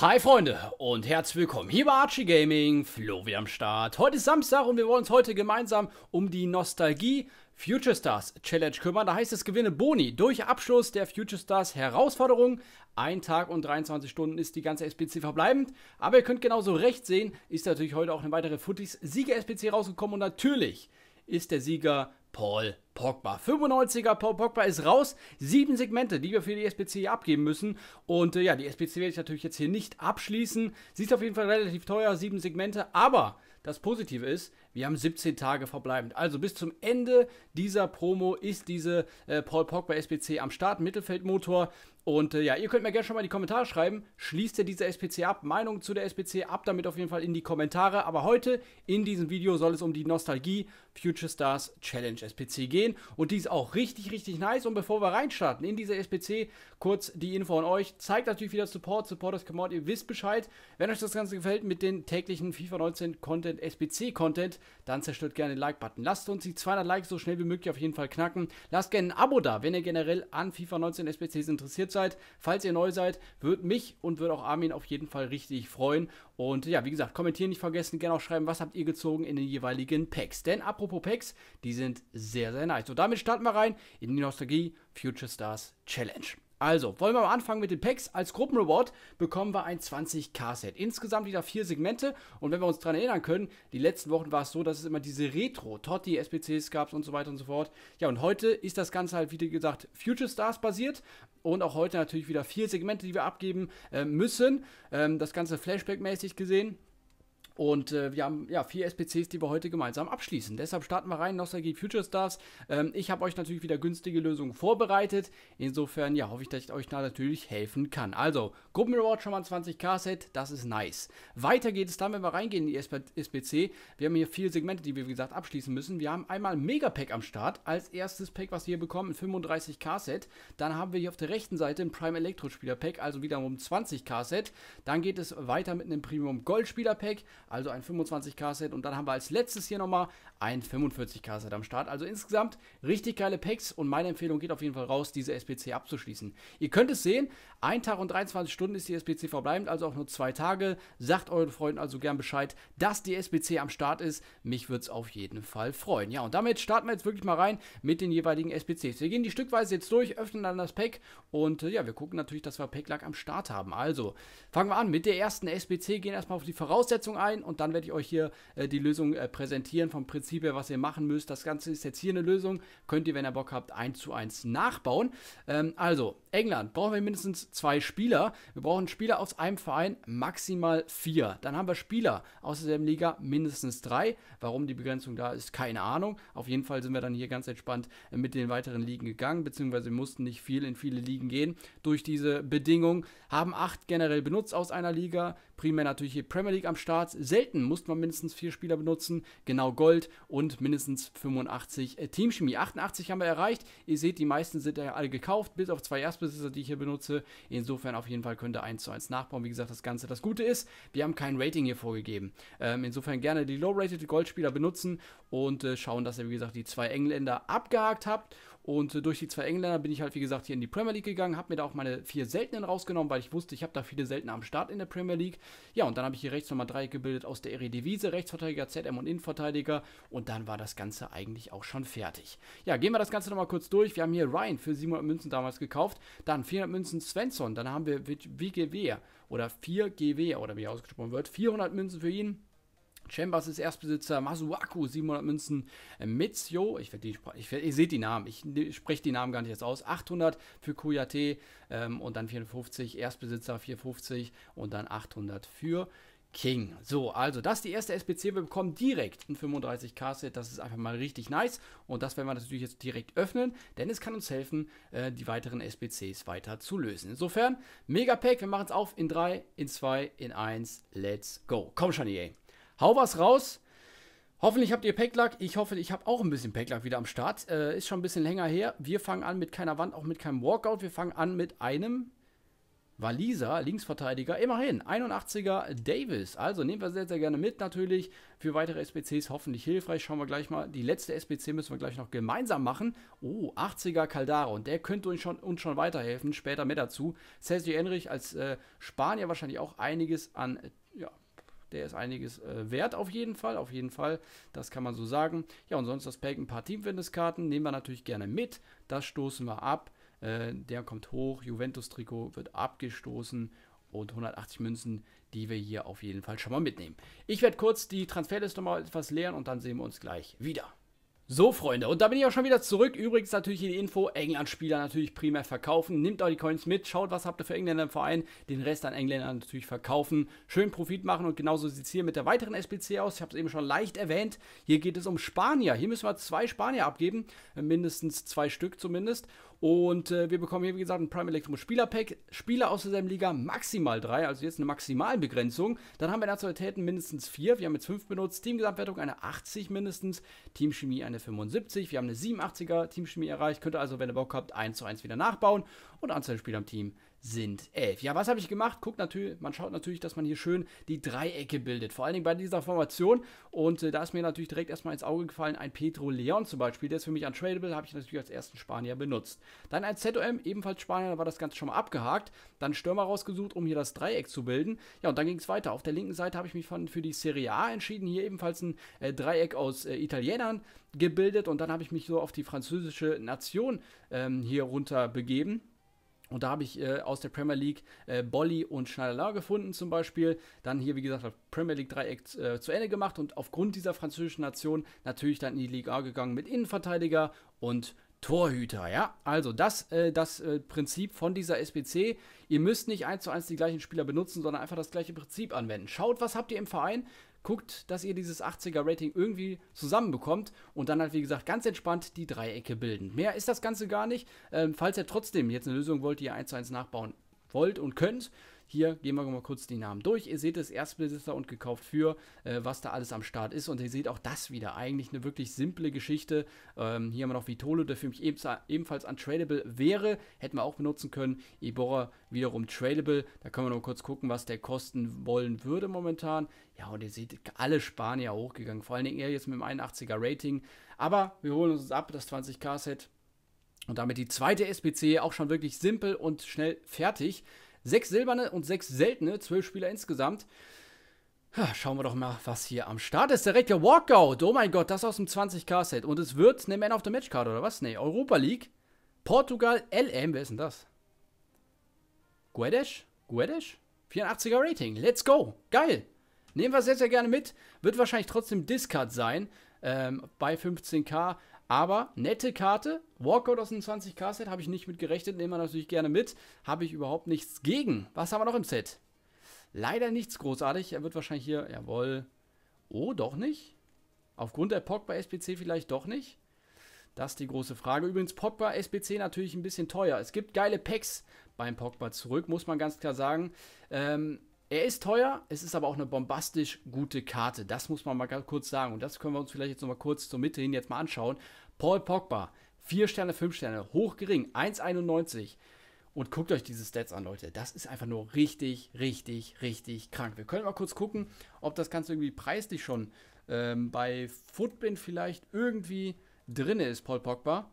Hi Freunde und herzlich willkommen hier bei Archie Gaming, Flo wie am Start. Heute ist Samstag und wir wollen uns heute gemeinsam um die Nostalgie Future Stars Challenge kümmern. Da heißt es gewinne Boni durch Abschluss der Future Stars Herausforderung. Ein Tag und 23 Stunden ist die ganze SPC verbleibend. Aber ihr könnt genauso recht sehen, ist natürlich heute auch eine weitere Footies Sieger SPC rausgekommen und natürlich ist der Sieger Paul Pogba. 95er Paul Pogba ist raus. Sieben Segmente, die wir für die SPC abgeben müssen. Und äh, ja, die SPC werde ich natürlich jetzt hier nicht abschließen. Sie ist auf jeden Fall relativ teuer, sieben Segmente. Aber das Positive ist, wir haben 17 Tage verbleibend. Also bis zum Ende dieser Promo ist diese äh, Paul Pogba SPC am Start. Mittelfeldmotor und äh, ja, ihr könnt mir gerne schon mal in die Kommentare schreiben. Schließt ihr diese SPC ab? Meinung zu der SPC ab damit auf jeden Fall in die Kommentare. Aber heute in diesem Video soll es um die Nostalgie Future Stars Challenge SPC gehen. Und die ist auch richtig, richtig nice. Und bevor wir reinstarten in diese SPC, kurz die Info an euch. Zeigt natürlich wieder Support, Supporters come out. Ihr wisst Bescheid. Wenn euch das Ganze gefällt mit den täglichen FIFA 19 Content, SPC Content, dann zerstört gerne den Like-Button. Lasst uns die 200 Likes so schnell wie möglich auf jeden Fall knacken. Lasst gerne ein Abo da, wenn ihr generell an FIFA 19 SPCs interessiert seid seid. Falls ihr neu seid, würde mich und würde auch Armin auf jeden Fall richtig freuen. Und ja, wie gesagt, kommentieren nicht vergessen, gerne auch schreiben, was habt ihr gezogen in den jeweiligen Packs. Denn apropos Packs, die sind sehr, sehr nice. So, damit starten wir rein in die Nostalgie Future Stars Challenge. Also, wollen wir mal anfangen mit den Packs. Als Gruppenreward bekommen wir ein 20k-Set. Insgesamt wieder vier Segmente. Und wenn wir uns daran erinnern können, die letzten Wochen war es so, dass es immer diese Retro-Totti, SPCs gab und so weiter und so fort. Ja, und heute ist das Ganze halt, wie gesagt, Future Stars basiert. Und auch heute natürlich wieder vier Segmente, die wir abgeben äh, müssen. Ähm, das Ganze Flashback-mäßig gesehen. Und äh, wir haben ja vier SPCs, die wir heute gemeinsam abschließen. Deshalb starten wir rein, Nostalgie Future Stars. Ähm, ich habe euch natürlich wieder günstige Lösungen vorbereitet. Insofern, ja, hoffe ich, dass ich euch da natürlich helfen kann. Also, Gruppenreward schon mal 20k-Set, das ist nice. Weiter geht es dann, wenn wir reingehen in die SP SPC. Wir haben hier vier Segmente, die wir, wie gesagt, abschließen müssen. Wir haben einmal Megapack am Start, als erstes Pack, was wir hier bekommen, ein 35k-Set. Dann haben wir hier auf der rechten Seite ein Prime Elektro-Spieler-Pack, also wiederum 20k-Set. Dann geht es weiter mit einem Premium Gold-Spieler-Pack, also ein 25k-Set. Und dann haben wir als letztes hier nochmal ein 45k-Set am Start. Also insgesamt richtig geile Packs und meine Empfehlung geht auf jeden Fall raus, diese SPC abzuschließen. Ihr könnt es sehen, ein Tag und 23 Stunden ist die SPC verbleibend, also auch nur zwei Tage. Sagt euren Freunden also gern Bescheid, dass die SPC am Start ist. Mich würde es auf jeden Fall freuen. Ja, und damit starten wir jetzt wirklich mal rein mit den jeweiligen SPCs. Wir gehen die stückweise jetzt durch, öffnen dann das Pack und äh, ja, wir gucken natürlich, dass wir Packlack am Start haben. Also, fangen wir an mit der ersten SPC, gehen erstmal auf die Voraussetzungen ein rein und dann werde ich euch hier äh, die Lösung äh, präsentieren vom Prinzip her, was ihr machen müsst. Das Ganze ist jetzt hier eine Lösung. Könnt ihr, wenn ihr Bock habt, 1 zu 1 nachbauen. Ähm, also, England brauchen wir mindestens zwei Spieler. Wir brauchen Spieler aus einem Verein, maximal vier. Dann haben wir Spieler aus derselben Liga, mindestens drei. Warum die Begrenzung da ist, keine Ahnung. Auf jeden Fall sind wir dann hier ganz entspannt äh, mit den weiteren Ligen gegangen, beziehungsweise mussten nicht viel in viele Ligen gehen durch diese Bedingung. Haben acht generell benutzt aus einer Liga, Primär natürlich die Premier League am Start. Selten musste man mindestens vier Spieler benutzen, genau Gold und mindestens 85 äh, Teamchemie. 88 haben wir erreicht. Ihr seht, die meisten sind ja alle gekauft, bis auf zwei Erstbesitzer, die ich hier benutze. Insofern auf jeden Fall könnt ihr 1 zu 1 nachbauen. Wie gesagt, das Ganze. Das Gute ist, wir haben kein Rating hier vorgegeben. Ähm, insofern gerne die Low-Rated Goldspieler benutzen und äh, schauen, dass ihr, wie gesagt, die zwei Engländer abgehakt habt und äh, durch die zwei Engländer bin ich halt, wie gesagt, hier in die Premier League gegangen, habe mir da auch meine vier Seltenen rausgenommen, weil ich wusste, ich habe da viele Seltene am Start in der Premier League. Ja, und dann habe ich hier rechts nochmal drei gebildet aus der Eredivisie, Rechtsverteidiger, ZM und Innenverteidiger. Und dann war das Ganze eigentlich auch schon fertig. Ja, gehen wir das Ganze nochmal kurz durch. Wir haben hier Ryan für 700 Münzen damals gekauft, dann 400 Münzen Svensson, dann haben wir WGW oder 4GW oder wie ausgesprochen wird, 400 Münzen für ihn. Chambers ist Erstbesitzer, Masuaku 700 Münzen, äh, Mitsio, ich werde die, ich werd, ihr seht die Namen, ich ne, spreche die Namen gar nicht jetzt aus, 800 für Kuyate ähm, und dann 450, Erstbesitzer 450 und dann 800 für King. So, also das ist die erste SPC. Wir bekommen direkt ein 35k-Set. Das ist einfach mal richtig nice. Und das werden wir natürlich jetzt direkt öffnen, denn es kann uns helfen, äh, die weiteren SPCs weiter zu lösen. Insofern, Megapack, Wir machen es auf in 3, in 2, in 1. Let's go. Komm, schon, EA. Hau was raus. Hoffentlich habt ihr Packlack. Ich hoffe, ich habe auch ein bisschen Packlack wieder am Start. Äh, ist schon ein bisschen länger her. Wir fangen an mit keiner Wand, auch mit keinem Walkout. Wir fangen an mit einem Waliser, Linksverteidiger. Immerhin, 81er Davis. Also nehmen wir sehr, sehr gerne mit natürlich. Für weitere SBCs hoffentlich hilfreich. Schauen wir gleich mal. Die letzte SBC müssen wir gleich noch gemeinsam machen. Oh, 80er Caldara. Und der könnte uns schon, uns schon weiterhelfen. Später mehr dazu. Sergio Enrich als äh, Spanier wahrscheinlich auch einiges an ja, der ist einiges äh, wert auf jeden Fall, auf jeden Fall, das kann man so sagen. Ja, und sonst das Pack ein paar Teamfitness-Karten, nehmen wir natürlich gerne mit, das stoßen wir ab. Äh, der kommt hoch, Juventus-Trikot wird abgestoßen und 180 Münzen, die wir hier auf jeden Fall schon mal mitnehmen. Ich werde kurz die Transferliste mal etwas leeren und dann sehen wir uns gleich wieder. So, Freunde, und da bin ich auch schon wieder zurück. Übrigens natürlich die Info, England-Spieler natürlich primär verkaufen. Nehmt auch die Coins mit, schaut, was habt ihr für Engländer im Verein. Den Rest an Engländer natürlich verkaufen. Schön Profit machen und genauso sieht es hier mit der weiteren SPC aus. Ich habe es eben schon leicht erwähnt. Hier geht es um Spanier. Hier müssen wir zwei Spanier abgeben, äh, mindestens zwei Stück zumindest. Und äh, wir bekommen hier, wie gesagt, ein Prime Electrum Pack. Spieler aus derselben Liga maximal drei, also jetzt eine Begrenzung. Dann haben wir Nationalitäten mindestens vier. Wir haben jetzt fünf benutzt. Teamgesamtwertung eine 80 mindestens. Teamchemie eine 75, wir haben eine 87er Teamchemie erreicht. Könnt ihr also, wenn ihr Bock habt, 1 zu 1 wieder nachbauen und anzahl Spieler im Team sind elf. Ja, was habe ich gemacht? Guckt natürlich, man schaut natürlich, dass man hier schön die Dreiecke bildet. Vor allen Dingen bei dieser Formation. Und äh, da ist mir natürlich direkt erstmal ins Auge gefallen, ein Petro Leon zum Beispiel. Der ist für mich untradable, habe ich natürlich als ersten Spanier benutzt. Dann als ZOM, ebenfalls Spanier, da war das Ganze schon mal abgehakt. Dann Stürmer rausgesucht, um hier das Dreieck zu bilden. Ja, und dann ging es weiter. Auf der linken Seite habe ich mich von, für die Serie A entschieden. Hier ebenfalls ein äh, Dreieck aus äh, Italienern gebildet. Und dann habe ich mich so auf die französische Nation ähm, hier runter begeben und da habe ich äh, aus der Premier League äh, Bolly und Schneiderla gefunden zum Beispiel. Dann hier, wie gesagt, Premier League Dreieck äh, zu Ende gemacht und aufgrund dieser französischen Nation natürlich dann in die Liga gegangen mit Innenverteidiger und Torhüter, ja. Also das, äh, das äh, Prinzip von dieser SPC. Ihr müsst nicht eins zu eins die gleichen Spieler benutzen, sondern einfach das gleiche Prinzip anwenden. Schaut, was habt ihr im Verein, guckt, dass ihr dieses 80er Rating irgendwie zusammenbekommt und dann halt, wie gesagt, ganz entspannt die Dreiecke bilden. Mehr ist das Ganze gar nicht. Ähm, falls ihr trotzdem jetzt eine Lösung wollt, die ihr eins zu eins nachbauen wollt und könnt, hier gehen wir mal kurz die Namen durch. Ihr seht es, Erstbesitzer und gekauft für, äh, was da alles am Start ist. Und ihr seht auch das wieder. Eigentlich eine wirklich simple Geschichte. Ähm, hier haben wir noch Vitolo, der für mich ebenfalls untradable wäre. Hätten wir auch benutzen können. Ebora wiederum tradable. Da können wir noch kurz gucken, was der kosten wollen würde momentan. Ja, und ihr seht, alle Spanier hochgegangen. Vor allen Dingen er jetzt mit dem 81er Rating. Aber wir holen uns ab, das 20k-Set. Und damit die zweite SPC auch schon wirklich simpel und schnell fertig. Sechs silberne und sechs seltene, zwölf Spieler insgesamt. Schauen wir doch mal, was hier am Start ist. Direkt der Walkout. Oh mein Gott, das aus dem 20k-Set. Und es wird eine Man of the Match-Card, oder was? Nee, Europa League. Portugal LM. Wer ist denn das? Guedes? Guedes? 84er Rating. Let's go. Geil. Nehmen wir sehr, sehr gerne mit. Wird wahrscheinlich trotzdem Discard sein. Ähm, bei 15k. Aber nette Karte, Walkout aus dem 20k-Set habe ich nicht mit gerechnet, nehmen wir natürlich gerne mit. Habe ich überhaupt nichts gegen. Was haben wir noch im Set? Leider nichts großartig. Er wird wahrscheinlich hier, jawohl. Oh, doch nicht? Aufgrund der Pogba SPC vielleicht doch nicht? Das ist die große Frage. Übrigens, Pogba SBC natürlich ein bisschen teuer. Es gibt geile Packs beim Pogba zurück, muss man ganz klar sagen. Ähm, er ist teuer, es ist aber auch eine bombastisch gute Karte. Das muss man mal ganz kurz sagen. Und das können wir uns vielleicht jetzt nochmal kurz zur Mitte hin jetzt mal anschauen. Paul Pogba, 4 Sterne, 5 Sterne, hoch gering, 1,91. Und guckt euch diese Stats an, Leute. Das ist einfach nur richtig, richtig, richtig krank. Wir können mal kurz gucken, ob das Ganze irgendwie preislich schon ähm, bei Footbin vielleicht irgendwie drin ist, Paul Pogba.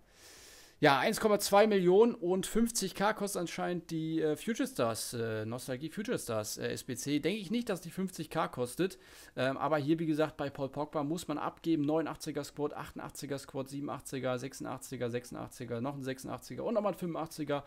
Ja, 1,2 Millionen und 50k kostet anscheinend die äh, Future Stars, äh, Nostalgie Future Stars äh, SBC. Denke ich nicht, dass die 50k kostet. Ähm, aber hier, wie gesagt, bei Paul Pogba muss man abgeben. 89er Squad, 88er Squad, 87er, 86er, 86er, noch ein 86er und nochmal ein 85er.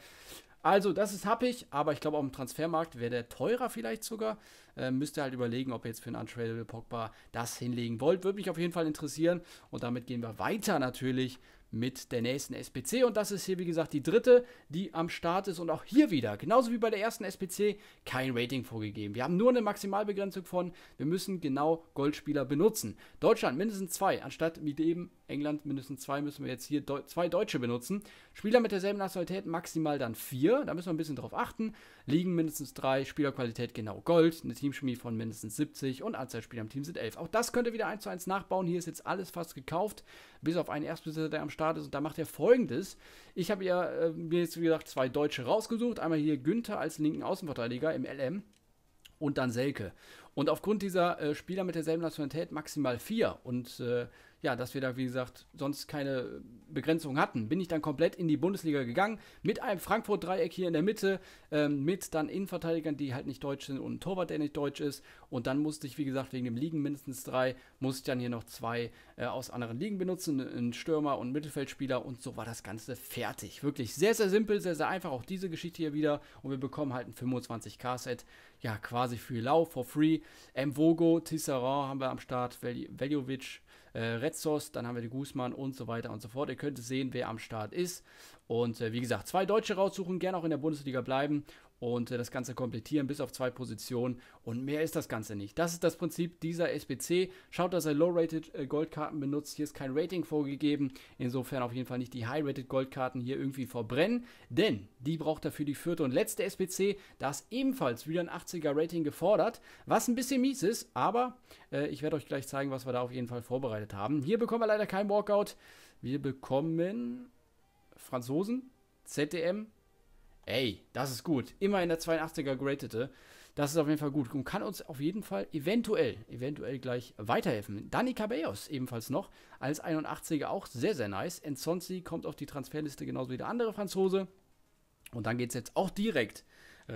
Also, das ist happig, aber ich glaube, auf dem Transfermarkt wäre der teurer vielleicht sogar. Ähm, müsst ihr halt überlegen, ob ihr jetzt für einen Untradable Pogba das hinlegen wollt. Würde mich auf jeden Fall interessieren. Und damit gehen wir weiter natürlich mit der nächsten SPC. Und das ist hier, wie gesagt, die dritte, die am Start ist. Und auch hier wieder, genauso wie bei der ersten SPC, kein Rating vorgegeben. Wir haben nur eine Maximalbegrenzung von, wir müssen genau Goldspieler benutzen. Deutschland mindestens zwei, anstatt mit eben England mindestens zwei müssen wir jetzt hier Deu zwei Deutsche benutzen. Spieler mit derselben Nationalität maximal dann vier, da müssen wir ein bisschen drauf achten. Liegen mindestens drei, Spielerqualität genau Gold, eine Teamchemie von mindestens 70 und Anzahl Spieler im Team sind 11. Auch das könnt ihr wieder 1 zu 1 nachbauen. Hier ist jetzt alles fast gekauft, bis auf einen Erstbesitzer, der am Start ist und da macht er folgendes. Ich habe äh, mir jetzt, wie gesagt, zwei Deutsche rausgesucht. Einmal hier Günther als linken Außenverteidiger im LM und dann Selke. Und aufgrund dieser äh, Spieler mit derselben Nationalität maximal vier und äh, ja, dass wir da, wie gesagt, sonst keine Begrenzung hatten, bin ich dann komplett in die Bundesliga gegangen mit einem Frankfurt-Dreieck hier in der Mitte, ähm, mit dann Innenverteidigern, die halt nicht deutsch sind und einem Torwart, der nicht deutsch ist. Und dann musste ich, wie gesagt, wegen dem Ligen mindestens drei, musste ich dann hier noch zwei äh, aus anderen Ligen benutzen, einen Stürmer und einen Mittelfeldspieler und so war das Ganze fertig. Wirklich sehr, sehr simpel, sehr, sehr einfach. Auch diese Geschichte hier wieder und wir bekommen halt ein 25k-Set, ja, quasi für lau, for free Mvogo, ähm, Tisserand haben wir am Start, Veljovic, äh, Retzos, dann haben wir die Guzman und so weiter und so fort. Ihr könnt sehen, wer am Start ist. Und äh, wie gesagt, zwei Deutsche raussuchen, gerne auch in der Bundesliga bleiben und äh, das Ganze komplettieren bis auf zwei Positionen und mehr ist das Ganze nicht. Das ist das Prinzip dieser SBC. Schaut, dass er Low-Rated äh, Goldkarten benutzt. Hier ist kein Rating vorgegeben. Insofern auf jeden Fall nicht die High-Rated Goldkarten hier irgendwie verbrennen, denn die braucht er für die vierte und letzte SBC. Da ist ebenfalls wieder ein 80er Rating gefordert, was ein bisschen mies ist, aber äh, ich werde euch gleich zeigen, was wir da auf jeden Fall vorbereitet haben. Hier bekommen wir leider kein Walkout. Wir bekommen Franzosen, ZDM, Ey, das ist gut. Immer in der 82er geratete. Äh. Das ist auf jeden Fall gut und kann uns auf jeden Fall eventuell, eventuell gleich weiterhelfen. Danny Cabellos ebenfalls noch als 81er auch sehr, sehr nice. Enzonzi kommt auf die Transferliste genauso wie der andere Franzose. Und dann geht es jetzt auch direkt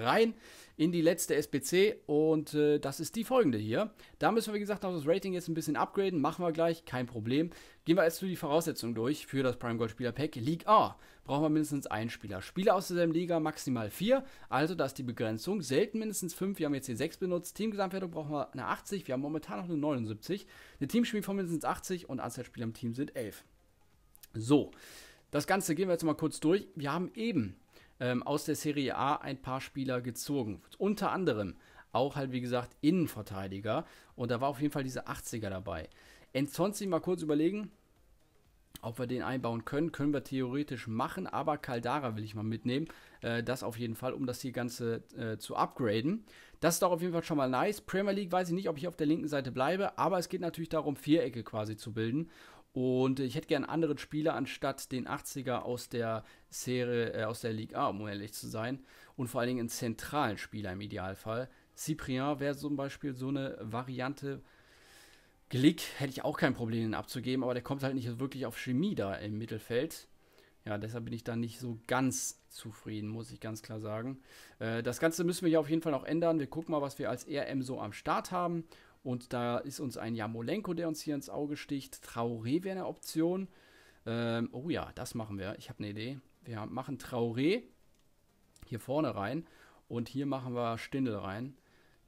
rein in die letzte SPC und äh, das ist die folgende hier. Da müssen wir, wie gesagt, noch das Rating jetzt ein bisschen upgraden, machen wir gleich, kein Problem. Gehen wir erst zu die Voraussetzungen durch für das Prime Gold Spieler Pack. League A brauchen wir mindestens einen Spieler. Spieler aus derselben Liga maximal vier, also da ist die Begrenzung. Selten mindestens fünf, wir haben jetzt hier sechs benutzt. Teamgesamtwertung brauchen wir eine 80, wir haben momentan noch eine 79. Eine Teamspiel von mindestens 80 und Anzahl Spieler im Team sind elf. So, das Ganze gehen wir jetzt mal kurz durch. Wir haben eben ähm, aus der Serie A ein paar Spieler gezogen. Unter anderem auch halt, wie gesagt, Innenverteidiger. Und da war auf jeden Fall diese 80er dabei. Ansonsten mal kurz überlegen, ob wir den einbauen können. Können wir theoretisch machen, aber Caldara will ich mal mitnehmen. Äh, das auf jeden Fall, um das hier Ganze äh, zu upgraden. Das ist doch auf jeden Fall schon mal nice. Premier League weiß ich nicht, ob ich auf der linken Seite bleibe, aber es geht natürlich darum, Vierecke quasi zu bilden. Und ich hätte gern einen anderen Spieler anstatt den 80er aus der Serie, äh, aus der Liga A, um ehrlich zu sein. Und vor allen Dingen einen zentralen Spieler im Idealfall. Cyprien wäre zum Beispiel so eine Variante. Glick hätte ich auch kein Problem abzugeben, aber der kommt halt nicht wirklich auf Chemie da im Mittelfeld. Ja, deshalb bin ich da nicht so ganz zufrieden, muss ich ganz klar sagen. Äh, das Ganze müssen wir ja auf jeden Fall noch ändern. Wir gucken mal, was wir als e RM so am Start haben. Und da ist uns ein Jamolenko, der uns hier ins Auge sticht. Traoré wäre eine Option. Ähm, oh ja, das machen wir. Ich habe eine Idee. Wir machen Traoré hier vorne rein. Und hier machen wir Stindel rein.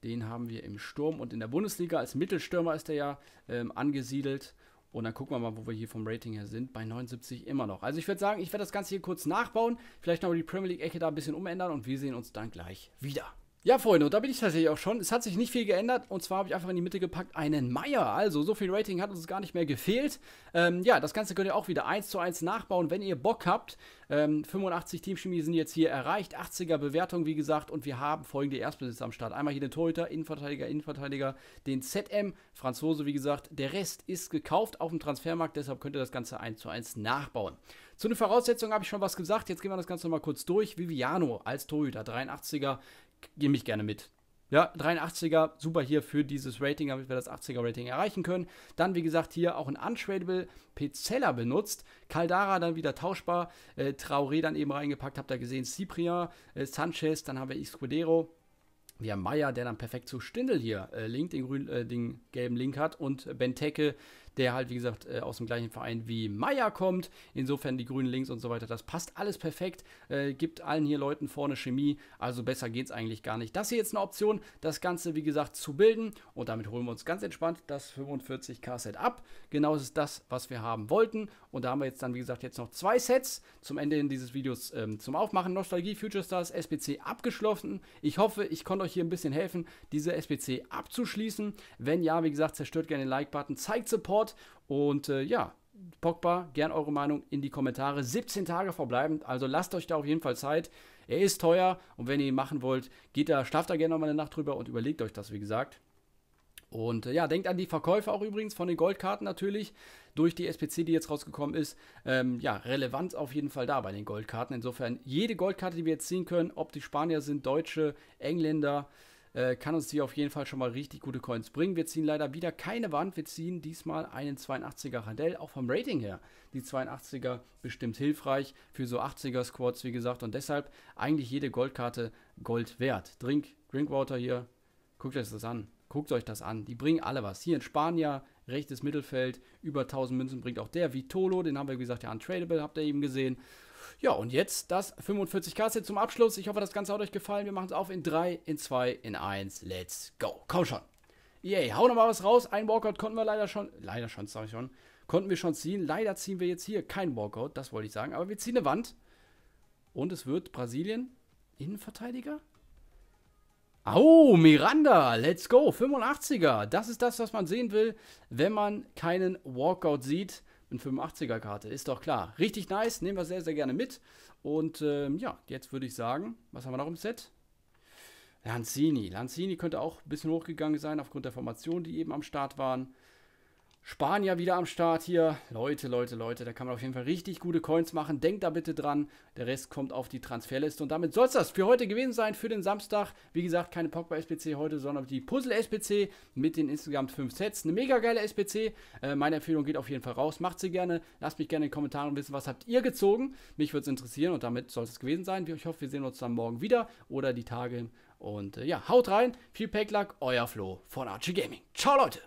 Den haben wir im Sturm und in der Bundesliga. Als Mittelstürmer ist er ja ähm, angesiedelt. Und dann gucken wir mal, wo wir hier vom Rating her sind. Bei 79 immer noch. Also ich würde sagen, ich werde das Ganze hier kurz nachbauen. Vielleicht nochmal die Premier League-Ecke da ein bisschen umändern. Und wir sehen uns dann gleich wieder. Ja, Freunde, und da bin ich tatsächlich auch schon. Es hat sich nicht viel geändert und zwar habe ich einfach in die Mitte gepackt einen Meier. Also, so viel Rating hat uns gar nicht mehr gefehlt. Ähm, ja, das Ganze könnt ihr auch wieder 1 zu 1 nachbauen, wenn ihr Bock habt. Ähm, 85 Teamchemie sind jetzt hier erreicht, 80er Bewertung, wie gesagt, und wir haben folgende Erstbesitzer am Start. Einmal hier den Torhüter, Innenverteidiger, Innenverteidiger, den ZM, Franzose, wie gesagt. Der Rest ist gekauft auf dem Transfermarkt, deshalb könnt ihr das Ganze 1 zu 1 nachbauen. Zu den Voraussetzungen habe ich schon was gesagt. Jetzt gehen wir das Ganze nochmal kurz durch. Viviano als Torhüter, 83er gehe mich gerne mit. Ja, 83er, super hier für dieses Rating, damit wir das 80er-Rating erreichen können. Dann, wie gesagt, hier auch ein Untradable Pezella benutzt. Caldara dann wieder tauschbar. Äh, Traoré dann eben reingepackt, habt ihr gesehen. Cyprien, äh, Sanchez, dann haben wir Iscudero. Wir haben Meier, der dann perfekt zu Stindel hier äh, linkt, den, grün, äh, den gelben Link hat. Und Benteke, der halt, wie gesagt, äh, aus dem gleichen Verein wie Meier kommt. Insofern die Grünen links und so weiter, das passt alles perfekt. Äh, gibt allen hier Leuten vorne Chemie, also besser geht es eigentlich gar nicht. Das hier jetzt eine Option, das Ganze, wie gesagt, zu bilden und damit holen wir uns ganz entspannt das 45k Set ab. Genau ist das, was wir haben wollten und da haben wir jetzt dann, wie gesagt, jetzt noch zwei Sets zum Ende dieses Videos ähm, zum Aufmachen. Nostalgie, Future Stars, SPC abgeschlossen. Ich hoffe, ich konnte euch hier ein bisschen helfen, diese SPC abzuschließen. Wenn ja, wie gesagt, zerstört gerne den Like-Button, zeigt Support Torwart. Und äh, ja, Pogba, gern eure Meinung in die Kommentare. 17 Tage verbleibend, also lasst euch da auf jeden Fall Zeit. Er ist teuer und wenn ihr ihn machen wollt, geht da, schlaft da gerne nochmal eine Nacht drüber und überlegt euch das, wie gesagt. Und äh, ja, denkt an die Verkäufe auch übrigens von den Goldkarten natürlich. Durch die SPC, die jetzt rausgekommen ist, ähm, ja, Relevanz auf jeden Fall da bei den Goldkarten. Insofern jede Goldkarte, die wir jetzt ziehen können, ob die Spanier sind, Deutsche, Engländer, äh, äh, kann uns hier auf jeden Fall schon mal richtig gute Coins bringen. Wir ziehen leider wieder keine Wand, wir ziehen diesmal einen 82er Randell, auch vom Rating her. Die 82er bestimmt hilfreich für so 80er Squads, wie gesagt, und deshalb eigentlich jede Goldkarte Gold wert. Drink, Drinkwater hier, guckt euch das an. Guckt euch das an, die bringen alle was. Hier in Spanien, rechtes Mittelfeld, über 1000 Münzen bringt auch der Vitolo, den haben wir, wie gesagt, ja untradable, habt ihr eben gesehen. Ja, und jetzt das 45k-Set zum Abschluss. Ich hoffe, das Ganze hat euch gefallen. Wir machen es auf in 3, in 2, in 1. Let's go. Komm schon. Yay, hau nochmal was raus. Ein Walkout konnten wir leider schon, leider schon, sag ich schon, konnten wir schon ziehen. Leider ziehen wir jetzt hier kein Walkout, das wollte ich sagen. Aber wir ziehen eine Wand. Und es wird Brasilien Innenverteidiger? Au, oh, Miranda, let's go, 85er. Das ist das, was man sehen will, wenn man keinen Walkout sieht in 85er Karte, ist doch klar. Richtig nice, nehmen wir sehr, sehr gerne mit. Und ähm, ja, jetzt würde ich sagen, was haben wir noch im Set? Lanzini. Lanzini könnte auch ein bisschen hochgegangen sein, aufgrund der Formation, die eben am Start waren. Spanier wieder am Start hier. Leute, Leute, Leute, da kann man auf jeden Fall richtig gute Coins machen. Denkt da bitte dran. Der Rest kommt auf die Transferliste. Und damit soll es das für heute gewesen sein, für den Samstag. Wie gesagt, keine Pogba-SPC heute, sondern die Puzzle-SPC mit den insgesamt 5 Sets. Eine mega geile SPC. Äh, meine Empfehlung geht auf jeden Fall raus. Macht sie gerne. Lasst mich gerne in den Kommentaren wissen, was habt ihr gezogen. Mich würde es interessieren und damit soll es gewesen sein. Ich hoffe, wir sehen uns dann morgen wieder oder die Tage. Und äh, ja, haut rein. Viel Packluck, Euer Flo von Archie Gaming. Ciao, Leute.